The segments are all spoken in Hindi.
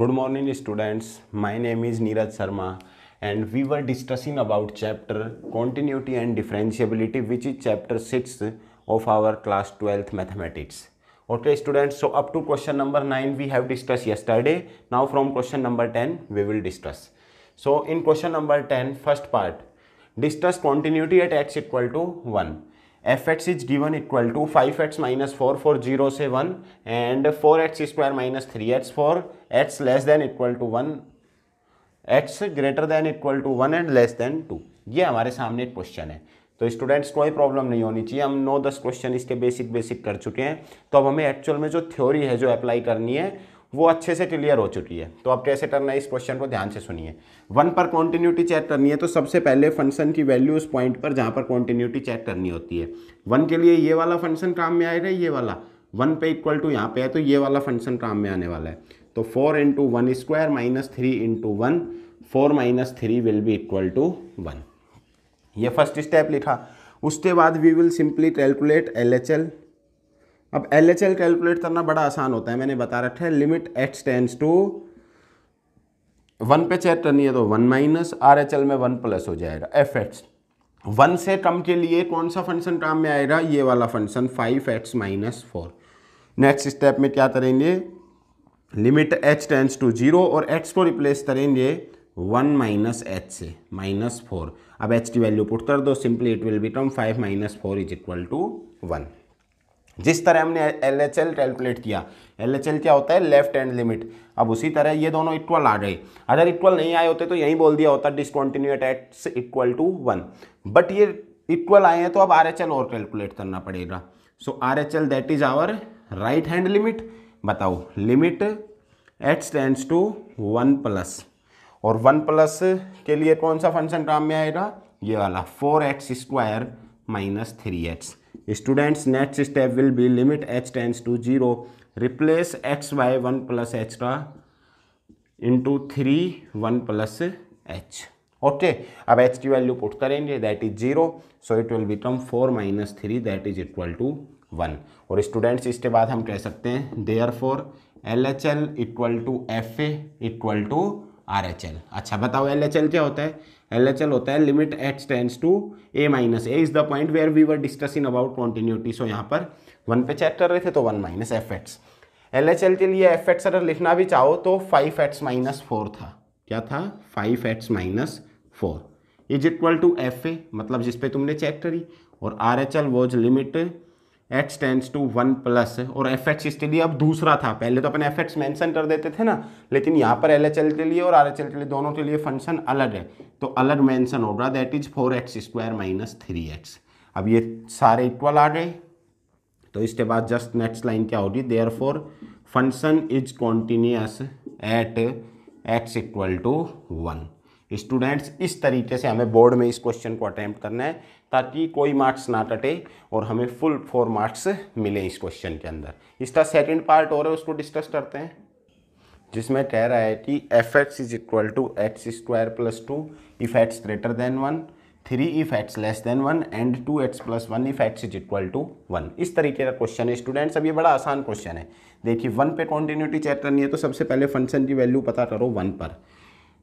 Good morning students, my name is Neeraj Sharma and we were discussing about chapter continuity and differentiability which is chapter 6 of our class 12th mathematics. Okay students, so up to question number 9 we have discussed yesterday. Now from question number 10 we will discuss. So in question number 10 first part discuss continuity at x equal to 1. F x is given equal to five X minus four four zero से one and four x square minus three X four X less than equal to one X greater than equal to one and less than two ये हमारे सामने एक क्वेश्चन है तो स्टूडेंट्स कोई प्रॉब्लम नहीं होनी चाहिए हम नौ दस क्वेश्चन इसके बेसिक बेसिक कर चुके हैं तो अब हमें एक्चुअल में जो थ्योरी है जो अप्लाई करनी है वो अच्छे से क्लियर हो चुकी है तो अब कैसे करना है इस क्वेश्चन को ध्यान से सुनिए वन पर कॉन्टीन्यूटी चेक करनी है तो सबसे पहले फंक्शन की वैल्यू उस पॉइंट पर जहाँ पर कॉन्टीन्यूटी चेक करनी होती है वन के लिए ये वाला फंक्शन काम में आएगा ये वाला वन पे इक्वल टू यहाँ पे है तो ये वाला फंक्शन काम में आने वाला है तो four into one square minus three into one four minus three will be equal to one ये फर्स्ट स्टेप लिखा उसके बाद we will simply calculate L H L अब एल एच एल कैलकुलेट करना बड़ा आसान होता है मैंने बता रखा है limit H tends to one पे चेक करनी है तो one minus R H L में वन प्लस हो जाएगा एफ एक्स वन से कम के लिए कौन सा फंक्शन काम में आएगा ये वाला function five X minus four next step में क्या करेंगे limit H tends to zero और एक्स को रिप्लेस करेंगे वन माइनस एच से माइनस फोर अब एच की वैल्यू पुट कर दो simply it will become five minus four is equal to one जिस तरह हमने एल एच एल कैलकुलेट किया एल एच एल क्या होता है लेफ्ट हैंड लिमिट अब उसी तरह ये दोनों इक्वल आ गए अगर इक्वल नहीं आए होते तो यहीं बोल दिया होता discontinuity at equal to one but ये इक्वल आए हैं तो अब आर एच एल और कैलकुलेट करना पड़ेगा so R H L that is our right hand limit बताओ limit at tends to one plus और वन प्लस के लिए कौन सा फंक्शन काम में आएगा ये वाला four x square minus three X students next step will be limit H tends to zero replace X by one plus H का into three one plus H okay अब एच की वैल्यू पुट करेंगे that is zero so it will become four minus three that is equal to one और स्टूडेंट्स इसके बाद हम कह सकते हैं therefore L H L equal to F A equal to R H L अच्छा बताओ एल एच एल क्या होता है एल होता है limit H tends to A minus A is the point where we were discussing about continuity so यहाँ पर वन पे चेक कर रहे थे तो one minus F X L H L के लिए एफ एट्स अगर लिखना भी चाहो तो फाइव एट्स माइनस फोर था क्या था five X minus four is equal to F A मतलब जिसपे तुमने चेक करी और R H L was limit H tends to one plus और एफ एक्स इसके लिए अब दूसरा था पहले तो अपन एफ एक्स मैंसन कर देते थे ना लेकिन यहाँ पर एल एच एल के लिए और आर एच एल के लिए दोनों के लिए फंक्शन अलग है तो अलग मैंसन हो रहा that is four x square minus three x अब ये सारे इक्वल आ गए तो इसके बाद जस्ट नेक्स्ट लाइन क्या होगी therefore function is continuous at x equal to one students इस तरीके से हमें बोर्ड में इस क्वेश्चन को अटैम्प्ट करना है ताकि कोई मार्क्स ना कटे और हमें फुल फोर मार्क्स मिले इस क्वेश्चन के अंदर इसका सेकंड पार्ट और है उसको डिस्कस करते हैं जिसमें कह रहा है कि F x is equal to x square plus two if X greater than one three if X less than one and two X plus one if X is equal to one इस तरीके का क्वेश्चन है स्टूडेंट्स अब ये बड़ा आसान क्वेश्चन है देखिए वन पे कॉन्टीन्यूटी चेक करनी है तो सबसे पहले फंक्शन की वैल्यू पता करो वन पर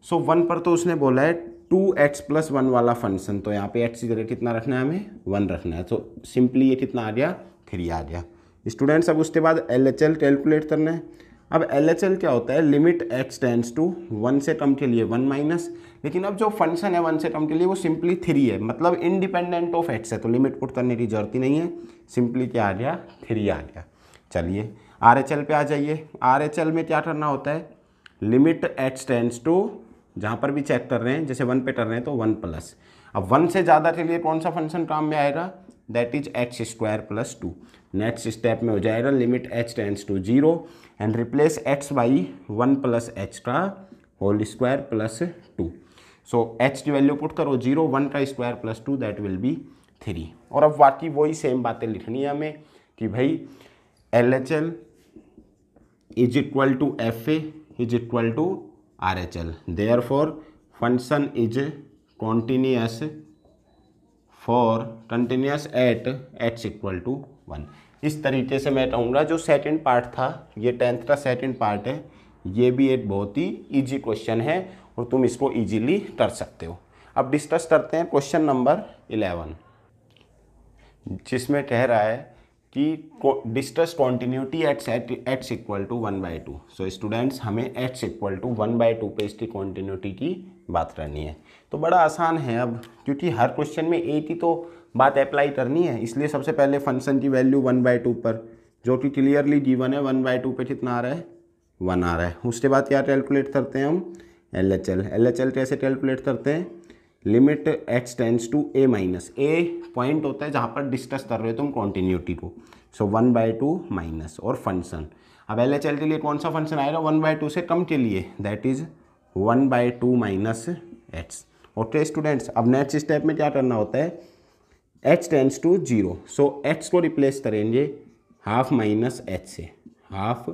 सो so, वन पर तो उसने बोला है टू एक्स प्लस वन वाला फंक्शन तो यहाँ पे एक्स की जगह कितना रखना है हमें वन रखना है तो सिंपली ये कितना आ गया थ्री आ गया स्टूडेंट्स अब उसके बाद एल एच एल कैलकुलेट करना है अब एल एच एल क्या होता है limit x tends to one से कम के लिए वन माइनस लेकिन अब जो फंक्शन है वन से कम के लिए वो सिंपली थ्री है मतलब इंडिपेंडेंट ऑफ एक्स है तो लिमिट पुट करने की जरूरत ही नहीं है सिंपली क्या आ गया थ्री आ गया चलिए आर एच एल पे आ जाइए आर एच एल में क्या करना होता है लिमिट एक्स टेंस टू जहाँ पर भी चेक कर रहे हैं जैसे वन पे कर रहे हैं तो वन प्लस अब वन से ज़्यादा के लिए कौन सा फंक्शन काम में आएगा that is X square plus two next step में हो जाएगा limit H tends to zero and replace X by one plus H का whole square plus two so H की वैल्यू पुट करो जीरो वन का square plus two that will be three और अब बाकी वही सेम बातें लिखनी है हमें कि भाई L H L is equal to F A is equal to R H L therefore function is continuous for continuous at X equal to one इस तरीके से मैं कहूँगा जो सेकेंड पार्ट था ये टेंथ का सेकेंड पार्ट है ये भी एक बहुत ही ईजी क्वेश्चन है और तुम इसको ईजीली कर सकते हो अब डिस्कस करते हैं क्वेश्चन नंबर इलेवन जिसमें कह रहा है कि डिस्ट्रेस continuity X X equal to one by two so students हमें X equal to one by two पर इसकी कॉन्टीन्यूटी की बात करनी है तो बड़ा आसान है अब क्योंकि हर क्वेश्चन में एक ही तो बात अप्लाई करनी है इसलिए सबसे पहले फंक्शन की वैल्यू वन बाई टू पर जो कि क्लियरली गिवन है वन बाई टू पर कितना आ रहा है वन आ रहा है उसके बाद क्या कैलकुलेट करते हैं हम L H L L H L कैसे कैलकुलेट करते हैं limit x tends to A minus A point होता है जहाँ पर डिस्कस कर रहे हो तुम कॉन्टीन्यूटी को so one by two minus और फंक्शन अब एल एच एल के लिए कौन सा फंक्शन आएगा वन बाय टू से कम के लिए that is one by two minus X okay students अब नेक्स्ट स्टेप में क्या करना होता है H tends to zero so X को रिप्लेस करेंगे हाफ माइनस एच से हाफ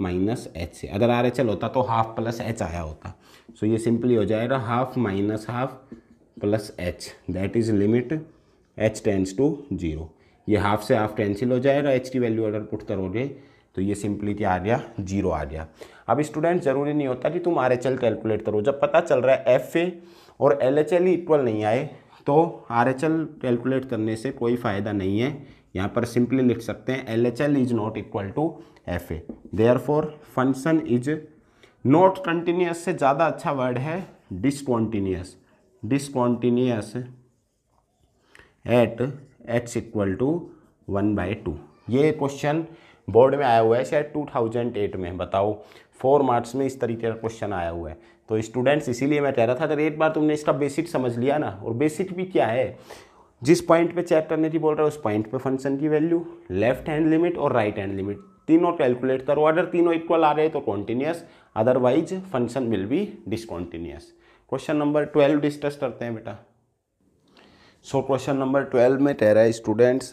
माइनस एच से अगर आर एच एल होता तो हाफ प्लस एच आया होता सो so, ये सिंपली हो जाएगा half minus half plus H that is limit H tends to zero ये हाफ से हाफ कैंसिल हो जाएगा एच की वैल्यू अगर पुट करोगे तो ये सिंपली क्या आ गया जीरो आ गया अब स्टूडेंट ज़रूरी नहीं होता कि तुम आर एच एल कैलकुलेट करो जब पता चल रहा है एफ ए और एल एच एल इक्वल नहीं आए तो आर एच एल कैलकुलेट करने से कोई फ़ायदा नहीं है यहाँ पर सिंपली लिख सकते हैं L H L is not equal to F A therefore function is not continuous से ज़्यादा अच्छा वर्ड है discontinuous discontinuous at x equal to one by two ये क्वेश्चन बोर्ड में आया हुआ है शायद 2008 में बताओ फोर मार्क्स में इस तरीके का क्वेश्चन आया हुआ है तो स्टूडेंट्स इसीलिए मैं कह रहा था अगर एक बार तुमने इसका बेसिक समझ लिया ना और बेसिक भी क्या है जिस पॉइंट पे चेक करने की बोल रहा है उस पॉइंट पे फंक्शन की वैल्यू लेफ्ट हैंड लिमिट और राइट हैंड लिमिट तीनों कैलकुलेट करो अगर तीनों इक्वल आ रहे तो continuous otherwise function will be discontinuous question number twelve discuss करते हैं बेटा सो क्वेश्चन नंबर ट्वेल्व में कह रहा है students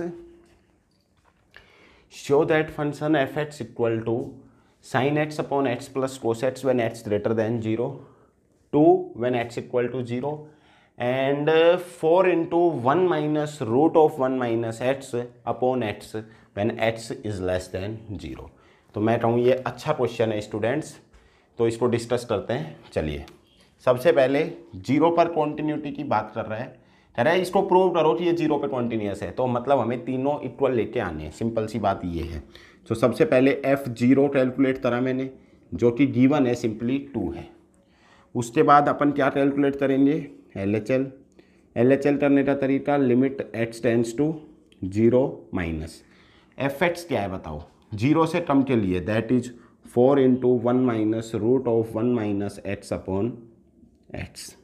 show that function F X equal to sine x upon x plus cos X when x greater than zero two when x equal to zero and four into one minus root of one minus x upon X when x is less than zero तो मैं कहूँ ये अच्छा क्वेश्चन है स्टूडेंट्स तो इसको डिस्कस करते हैं चलिए सबसे पहले जीरो पर कॉन्टीन्यूटी की बात कर रहा है कह रहा है इसको प्रूव करो कि ये जीरो पे कॉन्टीन्यूस है तो मतलब हमें तीनों इक्वल लेके आने हैं सिंपल सी बात ये है तो सबसे पहले एफ जीरो कैलकुलेट करा मैंने जो कि गीवन है सिंपली टू है उसके बाद अपन क्या कैलकुलेट करेंगे L H L L H L करने का तरीका limit x tends to zero minus F X क्या है बताओ जीरो से कम के लिए that is four into one minus root of one minus x upon X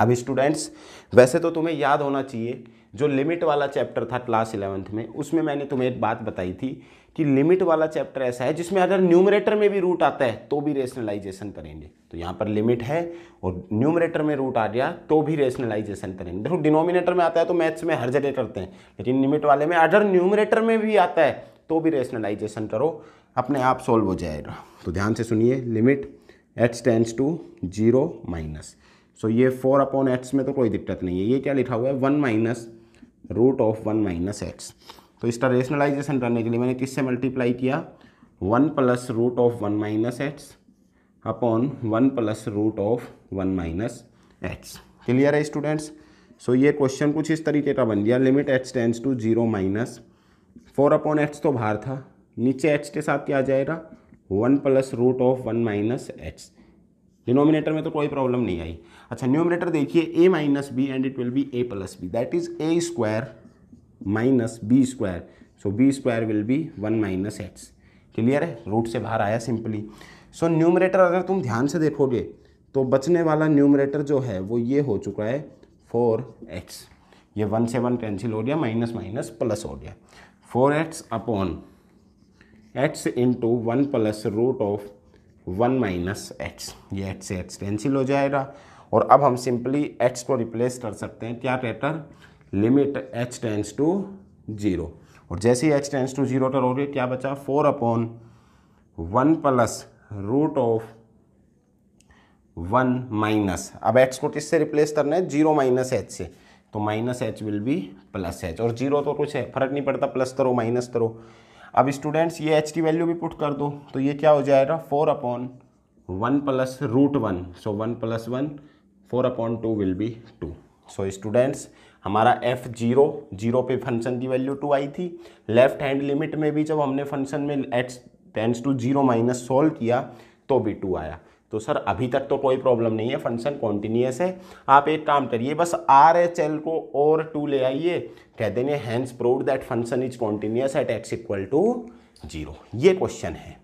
अब स्टूडेंट्स वैसे तो तुम्हें याद होना चाहिए जो लिमिट वाला चैप्टर था क्लास इलेवेंथ में उसमें मैंने तुम्हें एक बात बताई थी कि लिमिट वाला चैप्टर ऐसा है जिसमें अगर न्यूमरेटर में भी रूट आता है तो भी रेशनलाइजेशन करेंगे तो यहाँ पर लिमिट है और न्यूमरेटर में रूट आ गया तो भी रेशनलाइजेशन करेंगे देखो तो डिनोमिनेटर में आता है तो मैथ्स में हर जगह करते हैं लेकिन लिमिट वाले में अगर न्यूमरेटर में भी आता है तो भी रेशनलाइजेशन करो अपने आप सॉल्व हो जाएगा तो ध्यान से सुनिए limit H tends to zero minus so ये फोर अपॉन एट्स में तो कोई दिक्कत नहीं है ये क्या लिखा हुआ है one minus root of one minus x तो इसका रेशनलाइजेशन करने के लिए मैंने किससे मल्टीप्लाई किया one plus root of one minus x upon one plus root of one minus x clear है स्टूडेंट्स सो ये क्वेश्चन कुछ इस तरीके का बन गया limit H tends to zero minus four upon एट्स तो बाहर था नीचे एच के साथ क्या आ जाएगा one plus root of one minus x denominator में तो कोई प्रॉब्लम नहीं आई अच्छा न्यूमिनेटर देखिए a minus b and it will be a plus b that is a square minus b square so b square will be one minus x clear है रूट से बाहर आया सिंपली सो so, न्यूमरेटर अगर तुम ध्यान से देखोगे तो बचने वाला न्यूमरेटर जो है वो ये हो चुका है फोर एक्स ये वन से वन कैंसिल हो गया माइनस माइनस प्लस हो गया four x upon x into one plus root of one minus x ये एक्स से एक्स कैंसिल हो जाएगा और अब हम सिंपली एक्स को रिप्लेस कर सकते हैं क्या कहकर limit H tends to zero और जैसे ही एच टेंस टू जीरो गए क्या बचा four upon one plus root of one minus अब एक्स को किससे रिप्लेस करना है जीरो माइनस एच से तो minus h will be plus h और जीरो तो कुछ है फर्क नहीं पड़ता प्लस करो माइनस करो अब स्टूडेंट्स ये एच की वैल्यू भी पुट कर दो तो ये क्या हो जाएगा four upon one plus root one so one plus one four upon two will be two so students हमारा एफ जीरो जीरो पे फंक्शन की वैल्यू टू आई थी लेफ्ट हैंड लिमिट में भी जब हमने फंक्शन में h tends to zero minus solve किया तो भी टू आया तो सर अभी तक तो कोई प्रॉब्लम नहीं है फंक्शन कॉन्टीन्यूस है आप एक काम करिए बस आर एच एल को और टू ले आइए कह हैं hence proved that function is continuous at x equal to zero ये क्वेश्चन है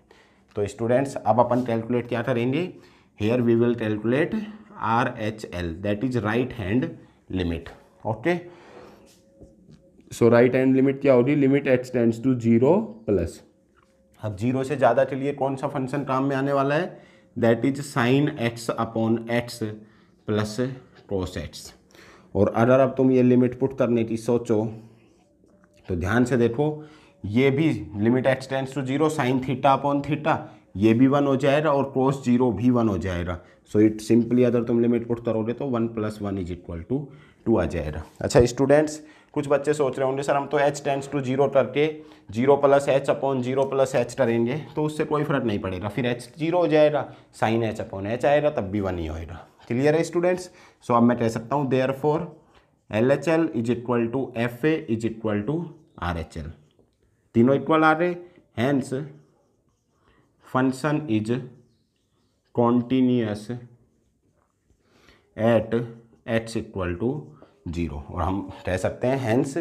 तो स्टूडेंट्स अब अपन कैलकुलेट क्या करेंगे here we will calculate R H L that is right hand limit okay so right hand limit क्या होगी limit h tends to zero plus अब जीरो से ज़्यादा के लिए कौन सा फंक्शन काम में आने वाला है that is sine x upon x plus cos x और अगर अब तुम ये लिमिट पुट करने की सोचो तो ध्यान से देखो ये भी limit x tends to zero sine theta upon theta ये भी वन हो जाएगा और क्रॉस जीरो भी वन हो जाएगा सो इट सिंपली अगर तुम लिमिट पुट करोगे तो one plus one is equal to two आ जाएगा अच्छा स्टूडेंट्स कुछ बच्चे सोच रहे होंगे सर हम तो एच टेंस टू जीरो करके zero plus h upon zero plus h करेंगे तो उससे कोई फर्क नहीं पड़ेगा फिर एच जीरो हो जाएगा साइन एच अपॉन एच आएगा तब भी वन ही होएगा क्लियर है स्टूडेंट्स सो अब मैं कह सकता हूँ therefore L H L is equal to F A is equal to R H L तीनों इक्वल आ रहे hence function is continuous at x equal to zero और हम कह सकते हैं hence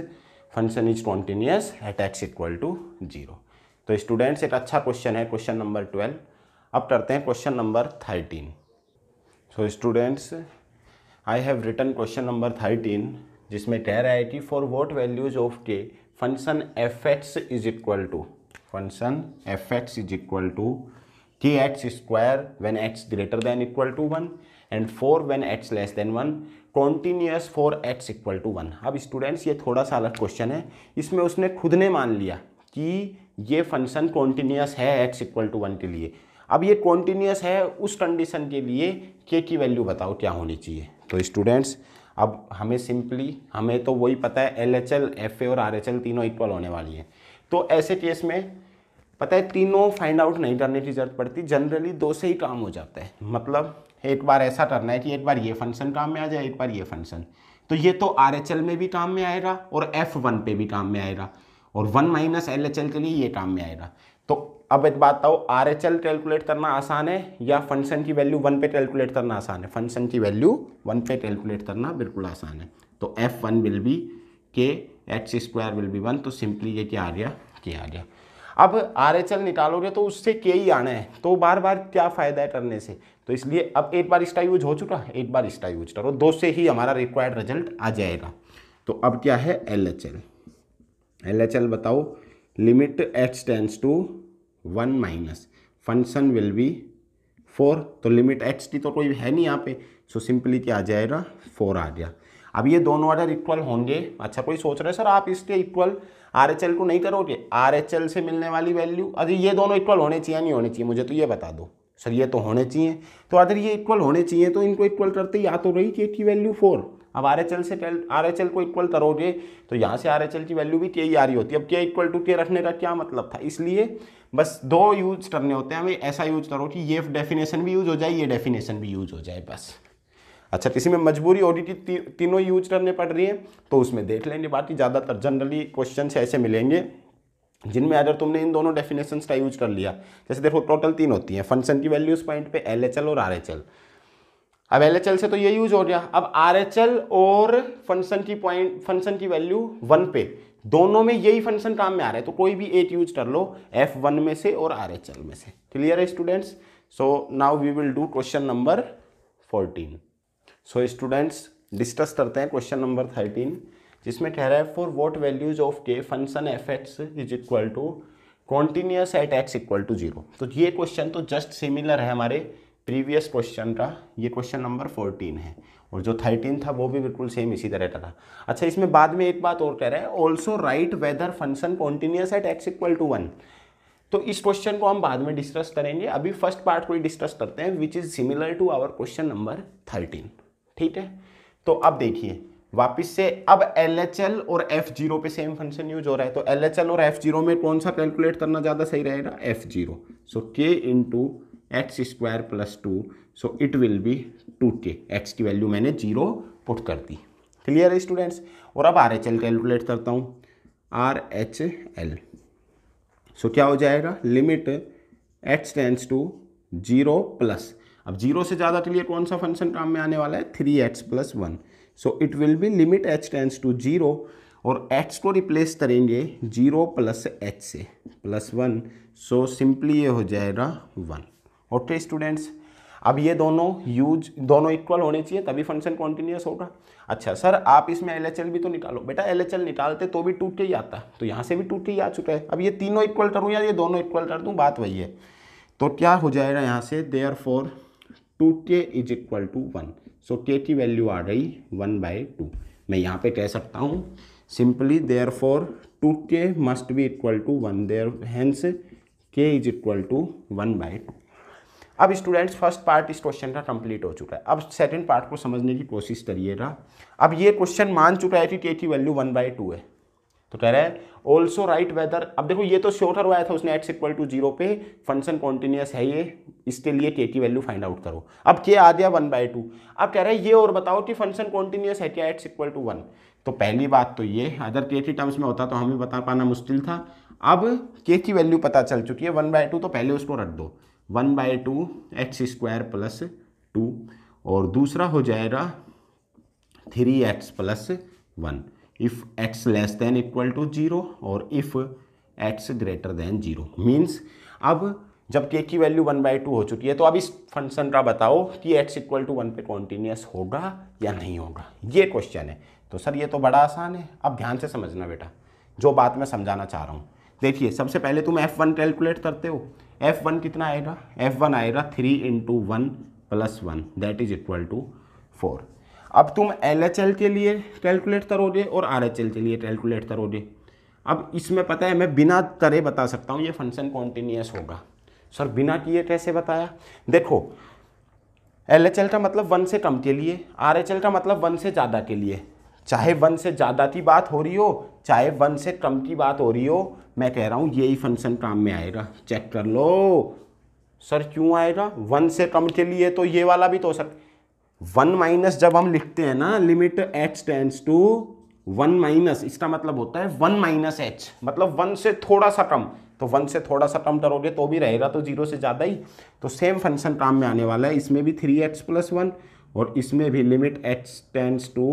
function is continuous at x equal to zero तो स्टूडेंट्स एक अच्छा क्वेश्चन है क्वेश्चन नंबर ट्वेल्व अब करते हैं question number thirteen so students I have written question number thirteen जिसमें कह रहा है कि for what values of k function F x is equal to function F x is equal to k x square when x greater than equal to one and four when x less than one continuous for x equal to one अब स्टूडेंट्स ये थोड़ा सा अलग क्वेश्चन है इसमें उसने खुद ने मान लिया कि ये फंक्शन कॉन्टीन्यूस है एक्स इक्वल टू वन के लिए अब ये कॉन्टीन्यूस है उस कंडीशन के लिए के की वैल्यू बताओ क्या होनी चाहिए तो स्टूडेंट्स अब हमें सिंपली हमें तो वही पता है L H L f a और आर एच एल तीनों इक्वल होने वाली है तो ऐसे केस में पता है तीनों फाइंड आउट नहीं करने की जरूरत पड़ती जनरली दो से ही काम हो जाता है मतलब एक बार ऐसा करना है कि एक बार ये फंक्शन काम में आ जाए एक बार ये फंक्शन तो ये तो आर एच एल में भी काम में आएगा और एफ वन पे भी काम में आएगा और one minus L H L के लिए ये काम में आएगा तो अब एक बात बताओ आर एच एल कैलकुलेट करना आसान है या फंक्शन की वैल्यू वन पे कैलकुलेट करना आसान है फंक्शन की वैल्यू वन पे कैलकुलेट करना बिल्कुल आसान है तो f one will be k x square will be one तो सिंपली ये क्या आ गया के आ गया अब आर एच एल निकालोगे तो उससे के ही आना है तो बार बार क्या फ़ायदा है करने से तो इसलिए अब एक बार इसका यूज हो चुका एक बार इसका यूज करो दो से ही हमारा रिक्वायर्ड रिजल्ट आ जाएगा तो अब क्या है L H L L H L बताओ limit x tends to one minus function will be four तो लिमिट एच टी तो कोई है नहीं यहाँ पे सो so, सिंपली क्या आ जाएगा फोर आ गया अब ये दोनों ऑर्डर इक्वल होंगे अच्छा कोई सोच रहे सर आप इसके इक्वल आर एच एल को नहीं करोगे आर एच एल से मिलने वाली वैल्यू अरे ये दोनों इक्वल होने चाहिए नहीं होने चाहिए मुझे तो ये बता दो सर ये तो होने चाहिए तो अगर ये इक्वल होने चाहिए तो इनको इक्वल करते या तो रही के की वैल्यू फोर अब आर एच एल से आर एच एल को इक्वल करोगे तो यहाँ से आर एच एल की वैल्यू भी के ही आ रही होती है अब के इक्वल टू के रखने का क्या मतलब था इसलिए बस दो यूज करने होते हैं हमें ऐसा यूज करो कि ये डेफिनेशन भी यूज हो जाए ये डेफिनेशन भी यूज हो जाए बस अच्छा किसी तो में मजबूरी ऑडिट ती, तीनों यूज करने पड़ रही है तो उसमें देख लेंगे बाकी ज़्यादातर जनरली क्वेश्चन ऐसे मिलेंगे जिनमें अगर तुमने इन दोनों डेफिनेशन का यूज कर लिया जैसे देखो टोटल तीन होती हैं फंक्शन की वैल्यूज पॉइंट पे एल और आर अब एल से तो ये यूज हो गया अब आर और फंक्शन की पॉइंट फंक्शन की वैल्यू वन पे दोनों में यही फंक्शन काम में आ रहा है तो कोई भी एट यूज कर लो एफ वन में से और आर एच एल में से क्लियर है students so now we will do question number fourteen so students discuss करते हैं क्वेश्चन नंबर थर्टीन जिसमें कह रहा है for what values of k function F x is equal to continuous at x equal to zero तो ये क्वेश्चन तो जस्ट सिमिलर है हमारे प्रीवियस क्वेश्चन का ये क्वेश्चन नंबर फोर्टीन है और जो थर्टीन था वो भी बिल्कुल सेम इसी तरह का था अच्छा इसमें बाद में एक बात और कह रहे हैं also right whether function continuous at x equal to one तो इस क्वेश्चन को हम बाद में डिस्कस करेंगे अभी फर्स्ट पार्ट को ही डिस्कस करते हैं which is similar to our question number thirteen ठीक है तो अब देखिए वापस से अब एल एच एल और एफ जीरो पे सेम फंक्शन यूज हो रहा है तो एल एच एल और एफ जीरो में कौन सा कैलकुलेट करना ज़्यादा सही रहेगा F zero so k into x square plus two so it will be two k x की वैल्यू मैंने जीरो पुट कर दी क्लियर है स्टूडेंट्स और अब आर एच एल कैलकुलेट करता हूँ आर एच एल सो क्या हो जाएगा limit x tends to zero plus अब जीरो से ज़्यादा के लिए कौन सा फंक्शन काम में आने वाला है three x plus one so it will be limit H tends to zero और x को रिप्लेस करेंगे जीरो प्लस एच से प्लस वन सो सिंपली ये हो जाएगा वन ओके स्टूडेंट्स अब ये दोनों यूज दोनों इक्वल होने चाहिए तभी फंक्शन कॉन्टिन्यूस होगा अच्छा सर आप इसमें एल भी तो निकालो बेटा एल निकालते तो भी टू के ही आता तो यहाँ से भी टूट के ही आ चुका है अब ये तीनों इक्वल करूँ या ये दोनों इक्वल कर दूँ बात वही है तो क्या हो जाएगा यहाँ से therefore two k is equal to one so k की वैल्यू आ गई वन बाई टू मैं यहाँ पे कह सकता हूँ simply therefore two k must be equal to one there hence k is equal to one by two अब स्टूडेंट्स फर्स्ट पार्ट इस क्वेश्चन का कंप्लीट हो चुका है अब सेकंड पार्ट को समझने की कोशिश करिएगा अब ये क्वेश्चन मान चुका है कि के की वैल्यू वन बाई टू है तो कह रहा है ऑल्सो राइट वेदर अब देखो ये तो शो करवाया था उसने एक्स इक्वल टू जीरो पे फंक्शन कॉन्टिन्यूस है ये इसके लिए के की वैल्यू फाइंड आउट करो अब के आ गया वन बाई टू अब कह रहे हैं ये और बताओ कि फंक्शन कॉन्टिन्यूस है क्या एक्स इक्वल टू वन तो पहली बात तो ये अगर के की टर्म्स में होता तो हमें बता पाना मुश्किल था अब के की वैल्यू पता चल चुकी है वन बाय टू तो पहले उसको रख दो one by two x square plus two और दूसरा हो जाएगा three x plus one if x less than equal to zero और if x greater than zero means अब जब के की वैल्यू वन बाई टू हो चुकी है तो अब इस फंक्शन का बताओ कि एक्स इक्वल टू वन पे कॉन्टीन्यूस होगा या नहीं होगा ये क्वेश्चन है तो सर ये तो बड़ा आसान है अब ध्यान से समझना बेटा जो बात मैं समझाना चाह रहा हूँ देखिए सबसे पहले तुम एफ वन कैलकुलेट करते हो एफ वन कितना आएगा एफ वन आएगा three into one plus one that is equal to four अब तुम एल के लिए कैलकुलेट करोगे और आर के लिए कैलकुलेट करोगे अब इसमें पता है मैं बिना तरह बता सकता हूँ ये फंक्शन कॉन्टीन्यूस होगा सर बिना किए कैसे बताया देखो एल का मतलब वन से कम के लिए आर का मतलब वन से ज़्यादा के लिए चाहे हाँ। वन से ज़्यादा की बात हो रही हो चाहे वन से कम की बात हो रही हो मैं कह रहा हूँ यही फंक्शन काम में आएगा चेक कर लो सर क्यों आएगा वन से कम के लिए तो ये वाला भी तो हो सकता वन माइनस जब हम लिखते हैं ना limit H tends to one minus इसका मतलब होता है वन माइनस एच मतलब वन से थोड़ा सा कम तो वन से थोड़ा सा कम करोगे तो भी रहेगा तो जीरो से ज़्यादा ही तो सेम फंक्शन काम में आने वाला है इसमें भी थ्री एक्स प्लस वन और इसमें भी limit H tends to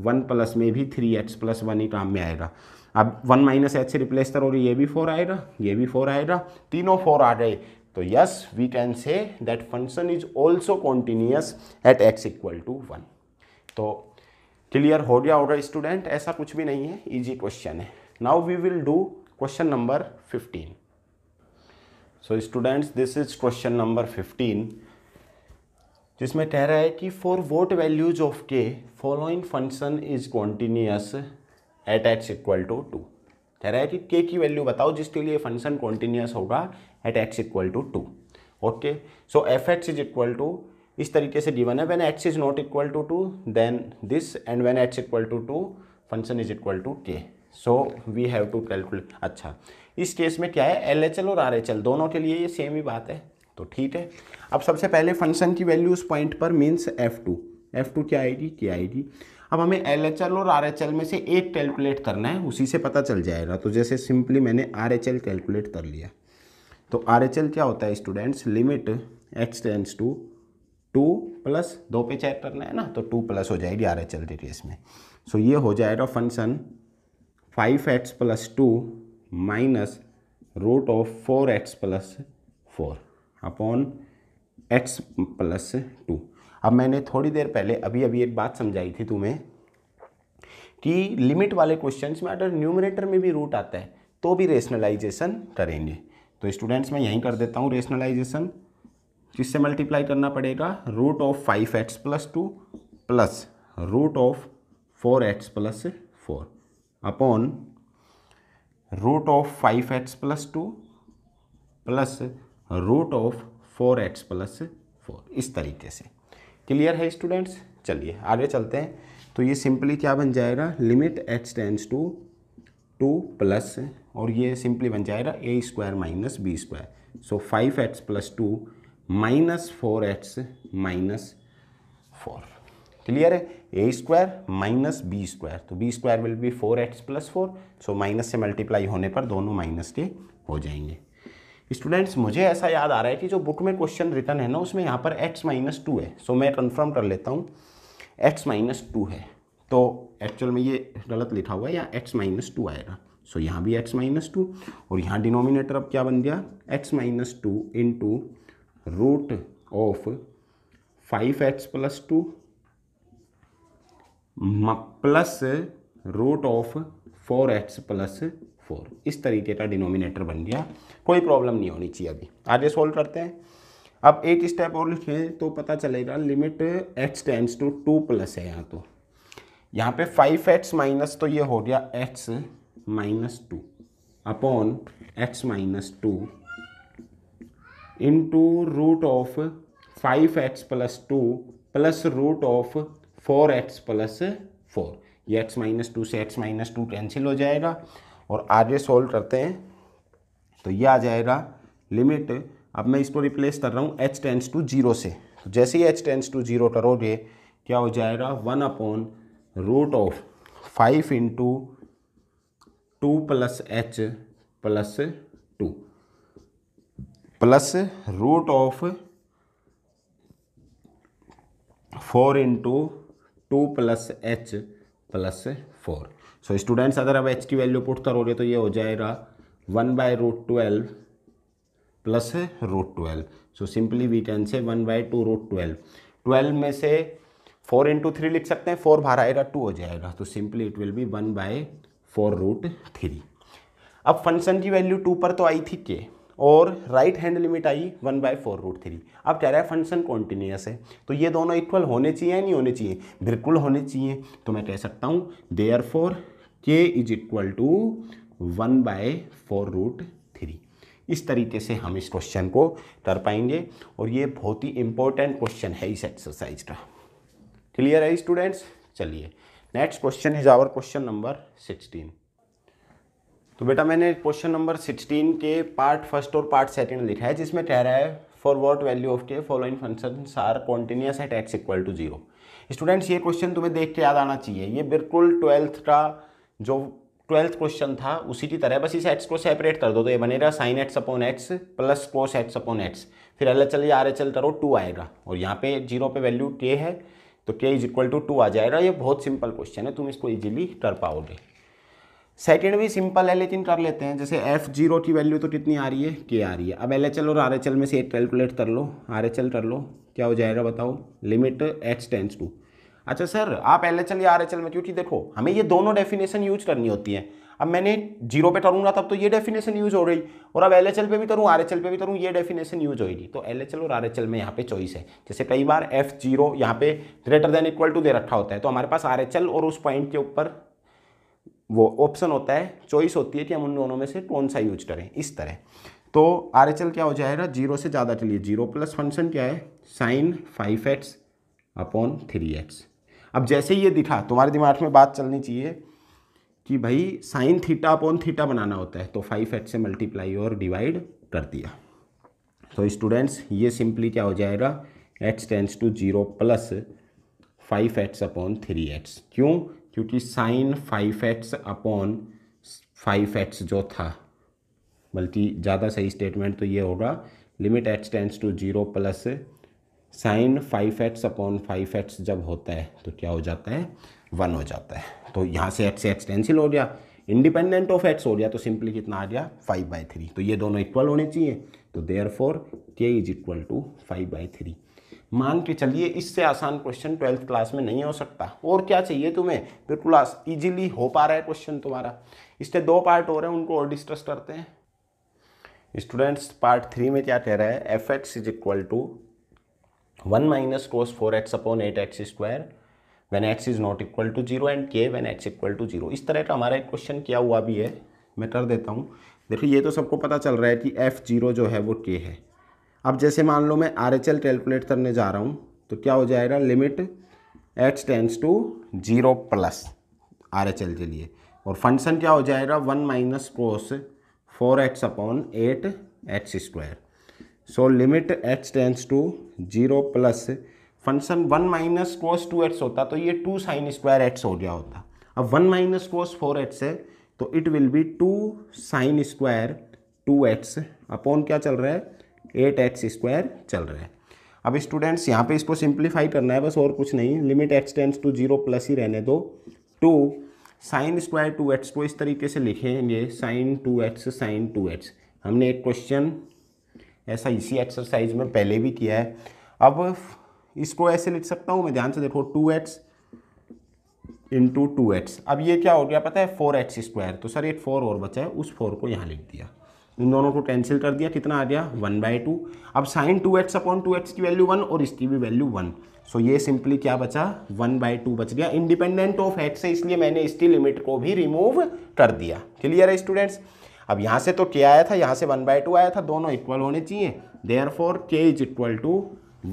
one plus में भी थ्री एक्स प्लस वन ही काम में आएगा अब वन माइनस एच से रिप्लेस करो ये भी फोर आएगा ये भी फोर आएगा तीनों फोर आ गए तो yes we can say that function is also continuous at x equal to one तो क्लियर हो गया होगा स्टूडेंट ऐसा कुछ भी नहीं है इजी क्वेश्चन है now we will do question number fifteen so students this is question number fifteen जिसमें कह रहा है कि for what values of k following function is continuous at x equal to two कह रहा है कि के की वैल्यू बताओ जिसके लिए फंक्शन कॉन्टीन्यूस होगा at x equal to two okay so f x is equal to इस तरीके से डीवन है when x is not equal to two then this and when x equal to two function is equal to k so we have to calculate अच्छा इस केस में क्या है एल और आर दोनों के लिए ये सेम ही बात है तो ठीक है अब सबसे पहले फंक्शन की वैल्यू उस पॉइंट पर means f two f two क्या आएगी क्या आएगी अब हमें एल एच एल और आर एच एल में से एक कैलकुलेट करना है उसी से पता चल जाएगा तो जैसे सिंपली मैंने आर एच एल कैलकुलेट कर लिया तो आर एच एल क्या होता है students limit x tends to two plus दो पे चेक करना है ना तो टू प्लस हो जाएगी आर एच एल के में सो ये हो जाएगा function five x plus two minus root of four x plus four upon x plus two अब मैंने थोड़ी देर पहले अभी अभी एक बात समझाई थी तुम्हें कि लिमिट वाले क्वेश्चंस में अगर न्यूमिनेटर में भी रूट आता है तो भी रेशनलाइजेशन करेंगे तो स्टूडेंट्स मैं यहीं कर देता हूँ रेशनलाइजेशन किससे मल्टीप्लाई करना पड़ेगा root of five x plus two plus root of four x plus four upon root of five x plus two plus root of four x plus four इस तरीके से क्लियर है स्टूडेंट्स चलिए आगे चलते हैं तो ये सिंपली क्या बन जाएगा limit x tends to two plus और ये सिंपली बन जाएगा a square minus b square so five x plus two minus four x minus four clear है a square minus b square तो b square will be four x plus four so minus से मल्टीप्लाई होने पर दोनों माइनस के हो जाएंगे स्टूडेंट्स मुझे ऐसा याद आ रहा है कि जो बुक में क्वेश्चन रिटर्न है ना उसमें यहाँ पर एक्स माइनस टू है सो मैं कन्फर्म कर लेता हूँ एक्स माइनस टू है तो एक्चुअल में ये गलत लिखा हुआ है यहाँ एक्स माइनस टू आएगा सो यहाँ भी एक्स माइनस टू और यहाँ डिनोमिनेटर अब क्या बन गया x minus two into root of five x plus two plus root of four x plus four इस तरीके का डिनोमिनेटर बन गया कोई प्रॉब्लम नहीं होनी चाहिए अभी आगे सॉल्व करते हैं अब एक स्टेप और लिखें तो पता चलेगा limit x tends to two plus है यहाँ तो यहाँ पे फाइव एक्स माइनस तो ये हो गया x minus two upon x minus two into root of five x plus two plus root of four x plus four ये एक्स माइनस टू से एक्स माइनस टू कैंसिल हो जाएगा और आगे सॉल्व करते हैं तो ये आ जाएगा लिमिट अब मैं इसको रिप्लेस कर रहा हूँ एच टेंस टू जीरो से तो जैसे ही एच टेंस टू जीरो करोगे क्या हो जाएगा one upon root of five into two plus h plus two plus root of four into two plus h plus four so students अगर अब एच की वैल्यू पुट करोगे तो ये हो जाएगा one by root twelve plus root twelve so simply we can say one by two root twelve twelve में से फोर इंटू थ्री लिख सकते हैं फोर बाहर आएगा टू हो जाएगा तो simply it will be one by four root three अब फंक्शन की वैल्यू टू पर तो आई थी के और राइट हैंड लिमिट आई one by four root three अब कह रहा है फंक्शन कॉन्टिन्यूस है तो ये दोनों इक्वल होने चाहिए या नहीं होने चाहिए बिल्कुल होने चाहिए तो मैं कह सकता हूँ therefore k is equal to one by four root three इस तरीके से हम इस क्वेश्चन को कर पाएंगे और ये बहुत ही इंपॉर्टेंट क्वेश्चन है इस एक्सरसाइज का क्लियर है स्टूडेंट्स चलिए next question is our question number sixteen तो बेटा मैंने क्वेश्चन नंबर सिक्सटीन के पार्ट फर्स्ट और पार्ट सेकेंड लिखा है जिसमें कह रहा है for what value of k following function are continuous at x equal to zero students ये क्वेश्चन तुम्हें देख के याद आना चाहिए ये बिल्कुल ट्वेल्थ का जो ट्वेल्थ क्वेश्चन था उसी की तरह बस इस एक्स को सेपरेट कर दो तो ये बनेगा sine x upon x plus cos x upon x फिर L H L R H L करो टू आएगा और यहाँ पे जीरो पे वैल्यू के है तो k is equal to two आ जाएगा ये बहुत सिंपल क्वेश्चन है तुम इसको इजीली कर पाओगे सेकेंड भी सिंपल है लेकिन कर लेते हैं जैसे एफ जीरो की वैल्यू तो कितनी आ रही है के आ रही है अब एल एच एल और आर एच एल में से एक कैलकुलेट कर लो आर एच एल कर लो क्या हो जाएगा बताओ लिमिट एक्स टेंस टू अच्छा सर आप एल एच एल या आर एच एल में क्योंकि देखो हमें ये दोनों डेफिनेशन यूज करनी होती है अब मैंने जीरो पे करूँगा तब तो ये डेफिनेशन यूज हो रही और अब एल एच एल पे भी करूँ आर एच एल पे भी करूँ ये डेफिनेशन यूज होगी तो एल एच एल और आर एच एल में यहाँ पे चॉइस है जैसे कई बार एफ जीरो यहाँ पे ग्रेटर देन इक्वल टू दे रखा होता है तो हमारे पास आर एच एल और उस पॉइंट के ऊपर वो ऑप्शन होता है चॉइस होती है कि हम उन दोनों में से कौन सा यूज करें इस तरह तो आर एच एल क्या हो जाएगा जीरो से ज़्यादा के लिए जीरो प्लस फंक्शन क्या है sine five x upon three x अब जैसे ये दिखा तुम्हारे दिमाग में बात चलनी चाहिए कि भाई साइन थीटा अपॉन थीटा बनाना होता है तो फाइव एच से मल्टीप्लाई और डिवाइड कर दिया तो स्टूडेंट्स ये सिंपली क्या हो जाएगा h tends to zero plus five x upon three x क्यों क्योंकि sine five x upon five x जो था बल्कि ज़्यादा सही स्टेटमेंट तो ये होगा limit H tends to zero plus sine five x upon five x जब होता है तो क्या हो जाता है वन हो जाता है तो यहाँ से एक्स एक्स कैंसिल हो गया इंडिपेंडेंट ऑफ एक्स हो गया तो सिंपली कितना आ गया फाइव बाई थ्री तो ये दोनों इक्वल होने चाहिए तो therefore k is equal to five by three मान के चलिए इससे आसान क्वेश्चन ट्वेल्थ क्लास में नहीं हो सकता और क्या चाहिए तुम्हें बिल्कुल ईजिली हो पा रहा है क्वेश्चन तुम्हारा इसके दो पार्ट हो रहे हैं उनको और डिस्कस करते हैं स्टूडेंट्स पार्ट थ्री में क्या कह रहा है f x is equal to one minus cos four x upon eight x square when x is not equal to zero and k when x equal to zero इस तरह का हमारा एक क्वेश्चन किया हुआ भी है मैं कर देता हूँ देखिए ये तो सबको पता चल रहा है कि एफ़ जीरो जो है वो के है अब जैसे मान लो मैं आर एच एल कैलकुलेट करने जा रहा हूँ तो क्या हो जाएगा limit H tends to zero plus R H L के लिए और फंक्शन क्या हो जाएगा one minus cos four x upon eight x square so limit H tends to zero plus function one minus cos two x होता तो ये टू साइन स्क्वायर एक्स हो गया होता अब one minus cos four x है तो it will be two sine square two x upon क्या चल रहा है एट एक्स स्क्वायर चल रहा है अब स्टूडेंट्स यहाँ पे इसको सिंप्लीफाई करना है बस और कुछ नहीं limit x tends to zero plus ही रहने दो two sine square two x को इस तरीके से लिखेंगे sine two x sine two x हमने एक क्वेश्चन ऐसा इसी एक्सरसाइज में पहले भी किया है अब इसको ऐसे लिख सकता हूँ मैं ध्यान से देखो two x into two x अब ये क्या हो गया पता है फोर एक्स स्क्वायर तो सर एक फोर और बचा है उस फोर को यहाँ लिख दिया इन दोनों को कैंसिल कर दिया कितना आ गया वन बाई टू अब sine two x upon two x की वैल्यू वन और इसकी भी वैल्यू वन सो ये सिंपली क्या बचा वन बाई टू बच गया इंडिपेंडेंट ऑफ एक्स है इसलिए मैंने इसकी लिमिट को भी रिमूव कर दिया क्लियर है स्टूडेंट्स अब यहाँ से तो के आया था यहाँ से वन बाय टू आया था दोनों इक्वल होने चाहिए therefore k is equal to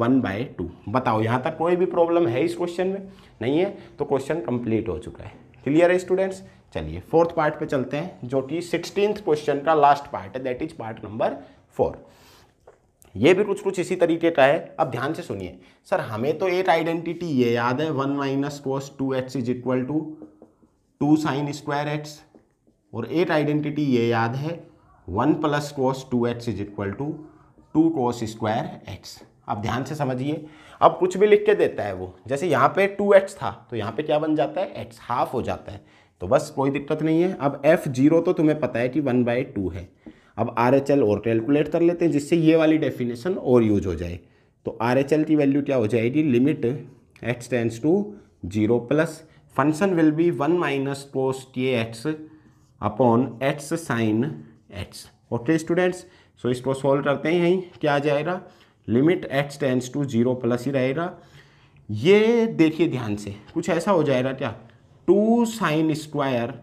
one by two बताओ यहाँ तक कोई भी प्रॉब्लम है इस क्वेश्चन में नहीं है तो क्वेश्चन कंप्लीट हो चुका है क्लियर है स्टूडेंट्स चलिए फोर्थ पार्ट पे चलते हैं जो कि सिक्सटीन क्वेश्चन का लास्ट पार्ट है that is part number four ये भी कुछ कुछ इसी तरीके का है अब ध्यान से सुनिए सर हमें तो एक आइडेंटिटी ये याद है one minus cos two x is equal to two sine square x और एट आइडेंटिटी ये याद है one plus cos two x is equal to two cos square x आप ध्यान से समझिए अब कुछ भी लिख के देता है वो जैसे यहाँ पे टू एक्स था तो यहाँ पे क्या बन जाता है एक्स हाफ हो जाता है तो बस कोई दिक्कत नहीं है अब एफ जीरो तो तुम्हें पता है कि वन बाई टू है अब आर एच एल और कैलकुलेट कर लेते हैं जिससे ये वाली डेफिनेशन और यूज हो जाए तो आर एच एल की वैल्यू क्या हो जाएगी limit x tends to zero plus function will be one minus cos k x upon x sine x okay students so इसको सॉल्व करते हैं यहीं क्या आ जाएगा limit x tends to zero plus ही रहेगा ये देखिए ध्यान से कुछ ऐसा हो जाएगा क्या टू साइन स्क्वायर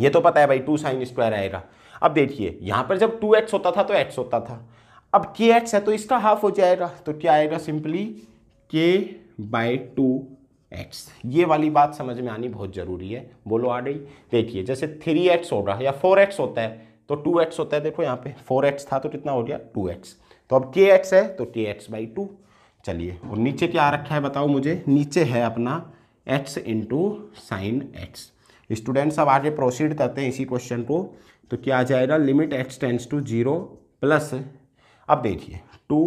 ये तो पता है भाई टू साइन स्क्वायर आएगा अब देखिए यहाँ पर जब टू एक्स होता था तो एक्स होता था अब के एक्स है तो इसका हाफ हो जाएगा तो क्या आएगा सिंपली के बाई टू एक्स ये वाली बात समझ में आनी बहुत ज़रूरी है बोलो आ गई देखिए जैसे थ्री एक्स है या फोर एक्स होता है तो टू एक्स होता है देखो यहाँ पे फोर एक्स था तो कितना हो गया टू एक्स तो अब के एक्स है तो के एक्स बाई टू चलिए और नीचे क्या रखा है बताओ मुझे नीचे है अपना x into sine x students अब आगे प्रोसीड करते हैं इसी क्वेश्चन को तो क्या आ जाएगा limit x tends to zero plus अब देखिए टू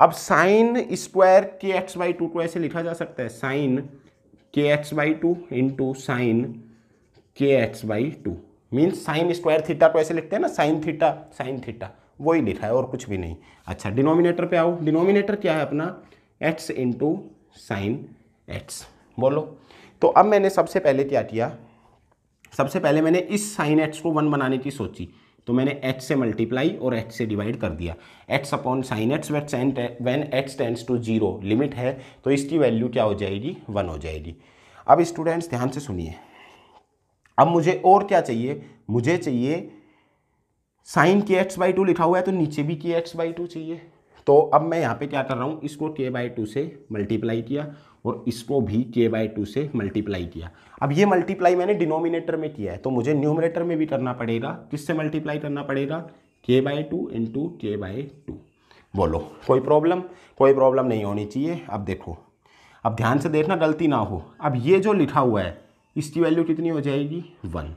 अब sine square k x by two को ऐसे लिखा जा सकता है sine k x by two into sine k x by two means sine square theta को ऐसे लिखते हैं ना साइन थीटा साइन थीटा वही लिखा है और कुछ भी नहीं अच्छा डिनोमिनेटर पे आओ डिनोमिनेटर क्या है अपना एक्स इंटू साइन एक्स बोलो तो अब मैंने सबसे पहले क्या किया सबसे पहले मैंने इस साइन एक्स को वन बनाने की सोची तो मैंने एच से मल्टीप्लाई और एच से डिवाइड कर दिया h upon sine h when h tends to zero limit है तो इसकी वैल्यू क्या हो जाएगी वन हो जाएगी अब स्टूडेंट्स ध्यान से सुनिए अब मुझे और क्या चाहिए मुझे चाहिए sign k x by to लिखा हुआ है तो नीचे भी के एक्स बाई टू चाहिए तो अब मैं यहाँ पे क्या कर रहा हूँ इसको के बाई टू से मल्टीप्लाई किया और इसको भी के बाई टू से मल्टीप्लाई किया अब ये मल्टीप्लाई मैंने डिनोमिनेटर में किया है तो मुझे न्यूमरेटर में भी करना पड़ेगा किससे मल्टीप्लाई करना पड़ेगा k by two into k by two बोलो कोई प्रॉब्लम कोई प्रॉब्लम नहीं होनी चाहिए अब देखो अब ध्यान से देखना गलती ना हो अब ये जो लिखा हुआ है इसकी वैल्यू कितनी हो जाएगी वन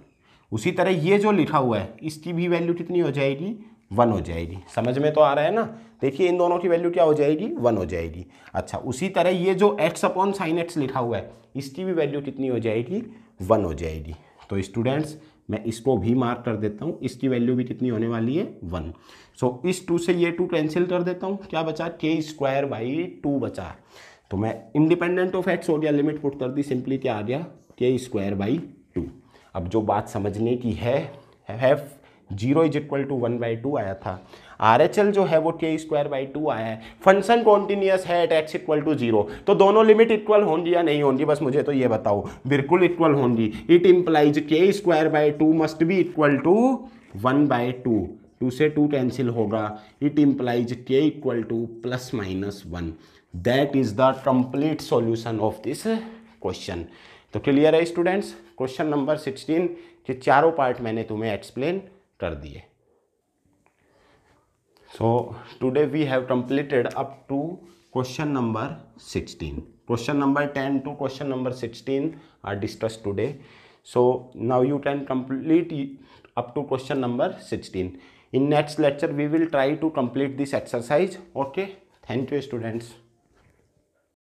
उसी तरह ये जो लिखा हुआ है इसकी भी वैल्यू कितनी हो जाएगी वन हो जाएगी समझ में तो आ रहा है ना देखिए इन दोनों की वैल्यू क्या हो जाएगी वन हो जाएगी अच्छा उसी तरह ये जो एक्स अपॉन साइन एक्स लिखा हुआ है इसकी भी वैल्यू कितनी हो जाएगी वन हो जाएगी तो स्टूडेंट्स मैं इसको भी मार्क कर देता हूँ इसकी वैल्यू भी कितनी होने वाली है वन सो so, इस टू से ये टू कैंसिल कर देता हूँ क्या बचा के स्क्वायर बाई टू बचा तो मैं इंडिपेंडेंट ऑफ एक्स हो गया लिमिट पुट कर दी सिंपली क्या आ गया के स्क्वायर बाई टू अब जो बात समझने की है have zero is equal to one by two आया था आर एच एल जो है वो के स्क्वायर बाई टू आया है फंक्शन कॉन्टिन्यूस है at x equal to zero तो दोनों लिमिट इक्वल होंगी या नहीं होंगी बस मुझे तो ये बताओ बिल्कुल इक्वल होंगी it implies k square by two must be equal to one by two two से टू कैंसिल होगा it implies k equal to plus minus one that is the complete solution of this question तो क्लियर है स्टूडेंट्स क्वेश्चन नंबर सिक्सटीन के चारों पार्ट मैंने तुम्हें एक्सप्लेन कर दिए so today we have completed up to question number sixteen question number ten to question number sixteen R discuss today so now you can complete up to question number sixteen in next lecture we will try to complete this exercise okay thank you students